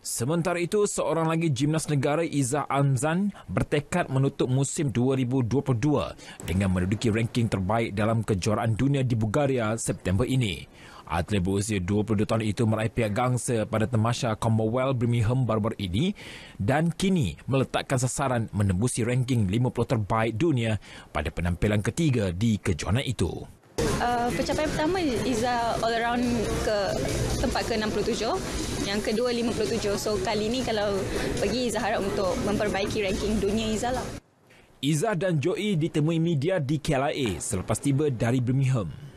Sementara itu, seorang lagi gimnas negara Iza Amzan bertekad menutup musim 2022 dengan menduduki ranking terbaik dalam kejuaraan dunia di Bulgaria September ini. Atlet berusia 22 tahun itu meraih pihak gangsa pada temasha Commonwealth Birmingham baru-baru ini dan kini meletakkan sasaran menembusi ranking 50 terbaik dunia pada penampilan ketiga di kejuaraan itu. Uh, pencapaian pertama Iza uh, all around ke tempat ke 67 yang kedua 57 so kali ini kalau pergi Iza harap untuk memperbaiki ranking dunia Iza lah Iza dan Joey ditemui media di KLIA selepas tiba dari Birmingham